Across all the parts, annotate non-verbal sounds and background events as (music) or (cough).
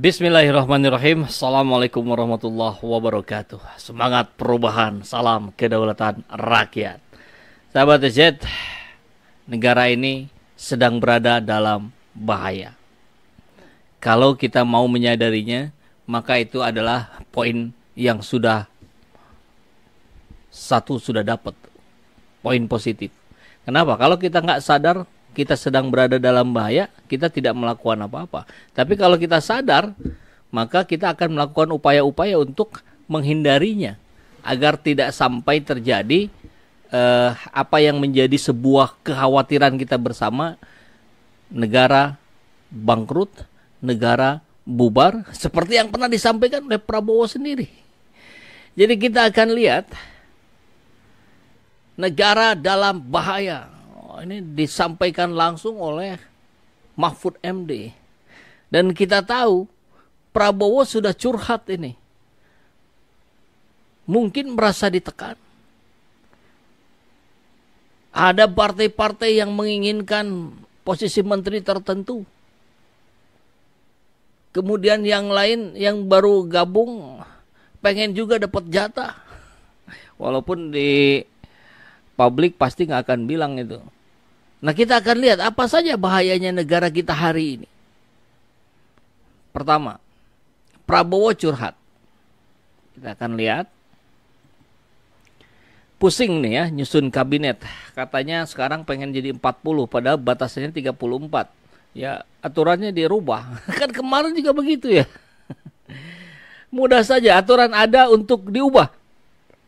Bismillahirrahmanirrahim. Assalamualaikum warahmatullahi wabarakatuh. Semangat perubahan, salam kedaulatan rakyat. Sahabat Z, negara ini sedang berada dalam bahaya. Kalau kita mau menyadarinya, maka itu adalah poin yang sudah satu sudah dapat poin positif. Kenapa? Kalau kita nggak sadar, kita sedang berada dalam bahaya, kita tidak melakukan apa-apa. Tapi kalau kita sadar, maka kita akan melakukan upaya-upaya untuk menghindarinya agar tidak sampai terjadi eh, apa yang menjadi sebuah kekhawatiran kita bersama negara bangkrut, negara bubar seperti yang pernah disampaikan oleh Prabowo sendiri. Jadi kita akan lihat negara dalam bahaya ini disampaikan langsung oleh Mahfud MD. Dan kita tahu Prabowo sudah curhat ini. Mungkin merasa ditekan. Ada partai-partai yang menginginkan posisi menteri tertentu. Kemudian yang lain yang baru gabung pengen juga dapat jatah. Walaupun di publik pasti nggak akan bilang itu. Nah kita akan lihat apa saja bahayanya negara kita hari ini. Pertama, Prabowo curhat. Kita akan lihat. Pusing nih ya nyusun kabinet. Katanya sekarang pengen jadi 40 padahal batasnya 34. Ya aturannya dirubah. (laughs) Kan kemarin juga begitu ya. (laughs) Mudah saja aturan ada untuk diubah.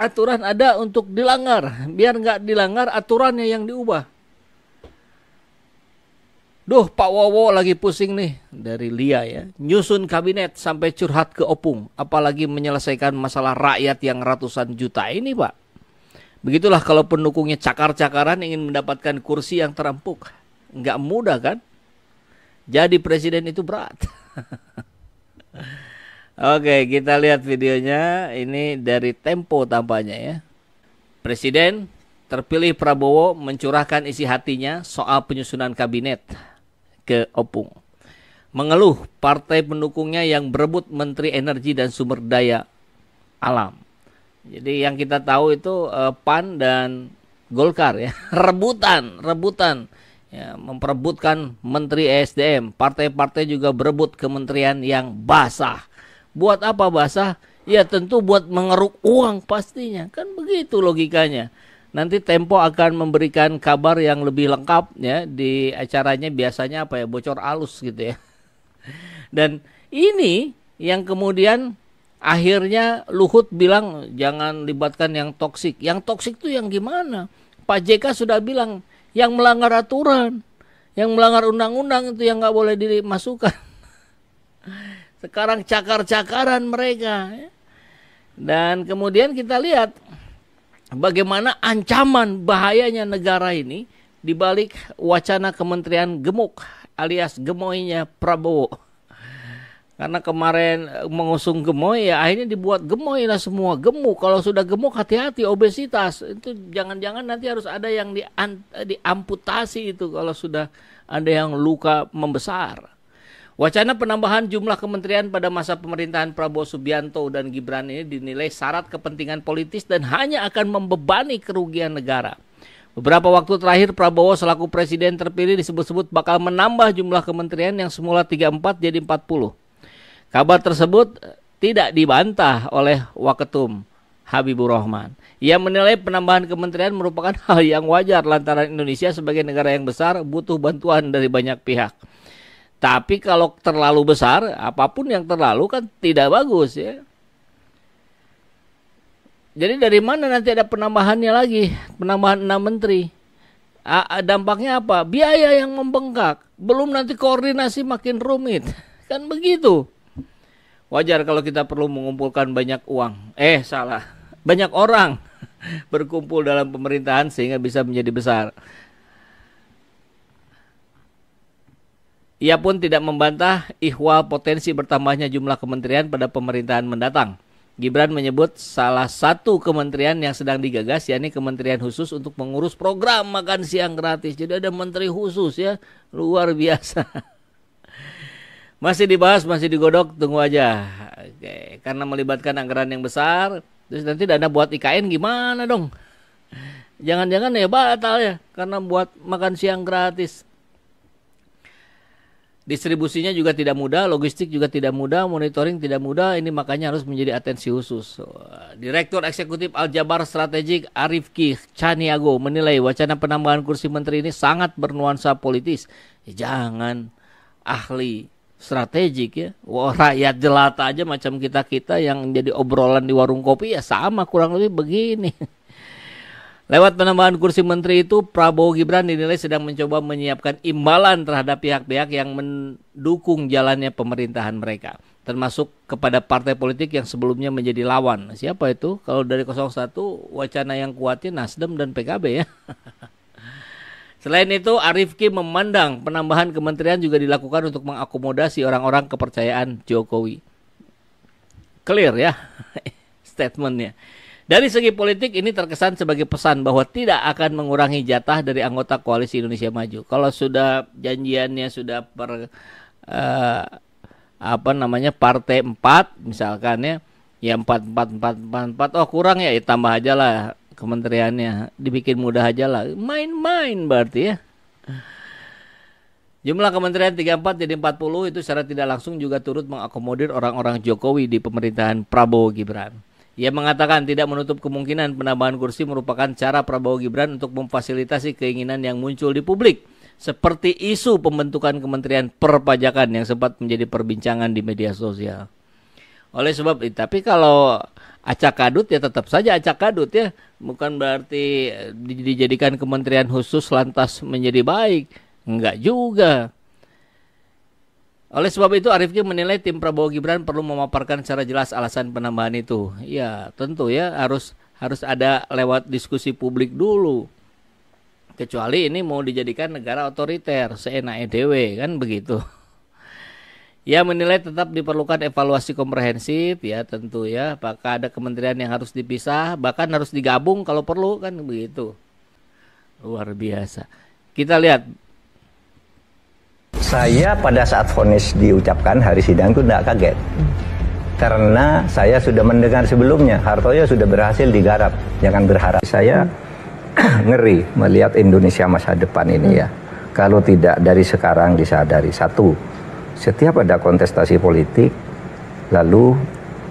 Aturan ada untuk dilanggar. Biar nggak dilanggar aturannya yang diubah Duh Pak Wowo lagi pusing nih dari Lia ya. Nyusun kabinet sampai curhat ke Opung. Apalagi menyelesaikan masalah rakyat yang ratusan juta ini Pak. Begitulah kalau pendukungnya cakar-cakaran ingin mendapatkan kursi yang terempuk. Nggak mudah kan? Jadi presiden itu berat. (laughs) Oke kita lihat videonya. Ini dari Tempo tampaknya ya. Presiden terpilih Prabowo mencurahkan isi hatinya soal penyusunan kabinet ke Opung. Mengeluh partai pendukungnya yang berebut Menteri Energi dan Sumber Daya Alam. Jadi yang kita tahu itu eh, PAN dan Golkar ya, (laughs) rebutan, rebutan ya, memperebutkan menteri ESDM. Partai-partai juga berebut kementerian yang basah. Buat apa basah? Ya tentu buat mengeruk uang pastinya. Kan begitu logikanya. Nanti Tempo akan memberikan kabar yang lebih lengkap ya di acaranya biasanya apa ya bocor alus gitu ya. (laughs) Dan ini yang kemudian akhirnya Luhut bilang jangan libatkan yang toksik. Yang toksik itu yang gimana? Pak JK sudah bilang yang melanggar aturan, yang melanggar undang-undang itu yang nggak boleh dimasukkan. (laughs) Sekarang cakar-cakaran mereka. Ya. Dan kemudian kita lihat bagaimana ancaman bahayanya negara ini dibalik wacana Kementerian Gemuk alias gemoynya Prabowo. Karena kemarin eh, mengusung gemoy ya akhirnya dibuat gemoy lah semua gemuk. Kalau sudah gemuk hati-hati obesitas itu jangan-jangan nanti harus ada yang diamputasi itu kalau sudah ada yang luka membesar. Wacana penambahan jumlah kementerian pada masa pemerintahan Prabowo Subianto dan Gibran ini dinilai syarat kepentingan politis dan hanya akan membebani kerugian negara. Beberapa waktu terakhir Prabowo selaku presiden terpilih disebut-sebut bakal menambah jumlah kementerian yang semula 34 jadi 40. Kabar tersebut eh, tidak dibantah oleh Waketum Habibur Rahman. Ia menilai penambahan kementerian merupakan (laughs) hal yang wajar lantaran Indonesia sebagai negara yang besar butuh bantuan dari banyak pihak. Tapi kalau terlalu besar, apapun yang terlalu kan tidak bagus ya. Jadi dari mana nanti ada penambahannya lagi, penambahan enam menteri. A dampaknya apa? Biaya yang membengkak, belum nanti koordinasi makin rumit. (laughs) Kan begitu. Wajar kalau kita perlu mengumpulkan banyak uang. Eh, salah. (laughs) Banyak orang (laughs) berkumpul dalam pemerintahan sehingga bisa menjadi besar. Ia pun tidak membantah ihwal potensi bertambahnya jumlah kementerian pada pemerintahan mendatang. Gibran menyebut salah satu kementerian yang sedang digagas yakni Kementerian Khusus untuk mengurus program makan siang gratis. Jadi ada menteri khusus ya, luar biasa. (laughs) Masih dibahas, masih digodok, tunggu aja. Oke, karena melibatkan anggaran yang besar, terus nanti dana buat IKN gimana dong? Jangan-jangan ya batal ya karena buat makan siang gratis distribusinya juga tidak mudah, logistik juga tidak mudah, monitoring tidak mudah. Ini makanya harus menjadi atensi khusus. Direktur Eksekutif Aljabar Strategik Arif Ki Chaniago menilai wacana penambahan kursi menteri ini sangat bernuansa politis. Ya, jangan ahli strategik ya. Wah, rakyat jelata aja macam kita-kita yang jadi obrolan di warung kopi ya sama kurang lebih begini. (laughs) Lewat penambahan kursi menteri itu, Prabowo Gibran dinilai sedang mencoba menyiapkan imbalan terhadap pihak-pihak yang mendukung jalannya pemerintahan mereka, termasuk kepada partai politik yang sebelumnya menjadi lawan. Siapa itu? Kalau dari 01, wacana yang kuatnya Nasdem dan PKB ya. (laughs) Selain itu, Arifki memandang penambahan kementerian juga dilakukan untuk mengakomodasi orang-orang kepercayaan Jokowi. Clear ya (laughs) statementnya. Dari segi politik ini terkesan sebagai pesan bahwa tidak akan mengurangi jatah dari anggota koalisi Indonesia Maju. Kalau sudah janjiannya sudah per uh, apa namanya partai 4 misalkan ya, ya 4 4 4 4, 4 oh kurang ya, ya tambah aja lah kementeriannya, dibikin mudah aja lah. Main-main berarti ya. Jumlah kementerian 34 jadi 40 itu secara tidak langsung juga turut mengakomodir orang-orang Jokowi di pemerintahan Prabowo Gibran. Ia mengatakan tidak menutup kemungkinan penambahan kursi merupakan cara Prabowo Gibran untuk memfasilitasi keinginan yang muncul di publik, seperti isu pembentukan Kementerian Perpajakan yang sempat menjadi perbincangan di media sosial. Oleh sebab itu, tapi kalau acak kadut ya tetap saja acak kadut ya, bukan berarti eh, dijadikan kementerian khusus lantas menjadi baik, enggak juga. Oleh sebab itu Arifki menilai tim Prabowo Gibran perlu memaparkan secara jelas alasan penambahan itu. Ya, tentu ya harus harus ada lewat diskusi publik dulu. Kecuali ini mau dijadikan negara otoriter, seenak EDW kan begitu. (laughs) Ya menilai tetap diperlukan evaluasi komprehensif ya tentu ya apakah ada kementerian yang harus dipisah bahkan harus digabung kalau perlu kan begitu luar biasa kita lihat saya pada saat vonis diucapkan hari sidang itu tidak kaget. Karena saya sudah mendengar sebelumnya, Hartoyo sudah berhasil digarap. Jangan berharap. Saya (clears throat) ngeri melihat Indonesia masa depan ini ya. Kalau tidak dari sekarang disadari. Satu, setiap ada kontestasi politik, lalu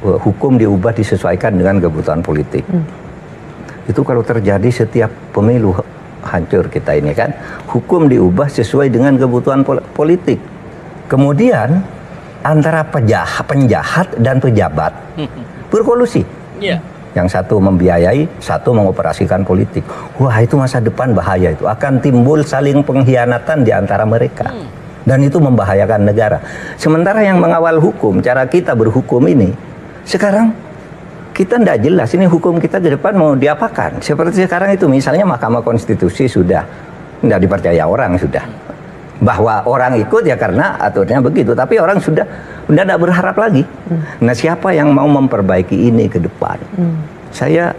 eh, hukum diubah disesuaikan dengan kebutuhan politik. Hmm. Itu kalau terjadi setiap pemilu hancur kita ini kan. Hukum diubah sesuai dengan kebutuhan politik. Kemudian antara penjahat, penjahat dan pejabat (laughs) berkolusi. Yeah. Yang satu membiayai, satu mengoperasikan politik. Wah itu masa depan bahaya itu. Akan timbul saling pengkhianatan di antara mereka. Hmm. Dan itu membahayakan negara. Sementara yang mengawal hukum, cara kita berhukum ini, sekarang kita tidak jelas ini hukum kita ke depan mau diapakan. Seperti sekarang itu misalnya Mahkamah Konstitusi sudah tidak dipercaya orang sudah bahwa orang ikut ya karena aturnya begitu tapi orang sudah sudah tidak berharap lagi hmm. nah siapa yang mau memperbaiki ini ke depan hmm. saya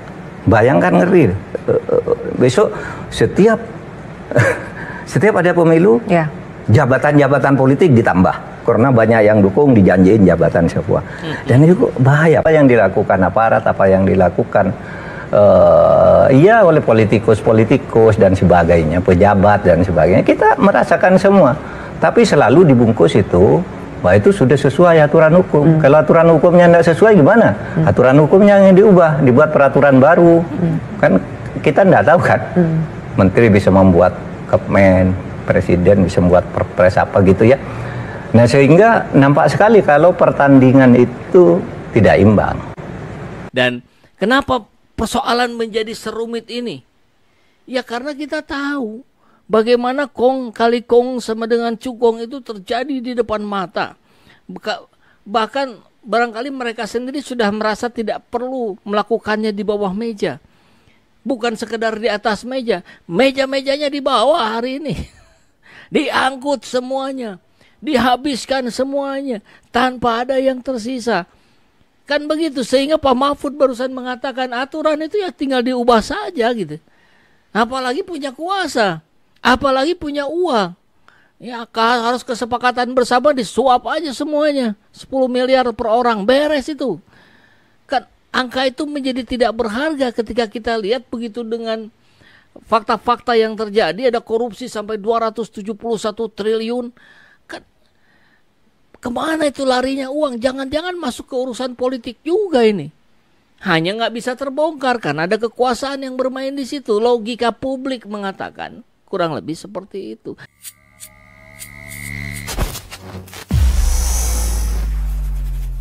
bayangkan ngeri eh, eh, eh, besok setiap (laughs) setiap ada pemilu ya. jabatan-jabatan politik ditambah karena banyak yang dukung dijanjiin jabatan siapa Dan itu bahaya apa yang dilakukan aparat, apa yang dilakukan uh, iya oleh politikus-politikus dan sebagainya, pejabat dan sebagainya. Kita merasakan semua. Tapi selalu dibungkus itu bahwa itu sudah sesuai aturan hukum. Hmm. Kalau aturan hukumnya tidak sesuai gimana? Hmm. Aturan hukumnya yang diubah, dibuat peraturan baru. Hmm. Kan kita tidak tahu kan. Hmm. Menteri bisa membuat kepmen, presiden bisa membuat perpres apa gitu ya Nah sehingga nampak sekali kalau pertandingan itu tidak imbang. Dan kenapa persoalan menjadi serumit ini? Ya karena kita tahu bagaimana kong kali kong sama dengan cukong itu terjadi di depan mata. Bahkan barangkali mereka sendiri sudah merasa tidak perlu melakukannya di bawah meja. Bukan sekedar di atas meja, meja-mejanya di bawah hari ini. (laughs) Diangkut semuanya dihabiskan semuanya tanpa ada yang tersisa. Kan begitu sehingga Pak Mahfud barusan mengatakan aturan itu ya tinggal diubah saja gitu. Apalagi punya kuasa, apalagi punya uang. Ya harus kesepakatan bersama disuap aja semuanya. 10 miliar per orang beres itu. Kan angka itu menjadi tidak berharga ketika kita lihat begitu dengan fakta-fakta yang terjadi ada korupsi sampai 271 triliun Kemana itu larinya uang? Jangan-jangan masuk ke urusan politik juga ini. Hanya nggak bisa terbongkar karena ada kekuasaan yang bermain di situ. Logika publik mengatakan kurang lebih seperti itu.